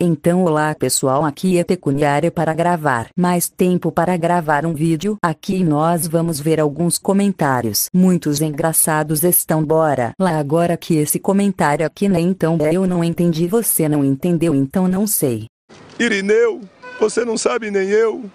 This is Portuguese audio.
Então olá pessoal aqui é Pecuniária para gravar mais tempo para gravar um vídeo aqui nós vamos ver alguns comentários muitos engraçados estão bora lá agora que esse comentário aqui né então é eu não entendi você não entendeu então não sei Irineu você não sabe nem eu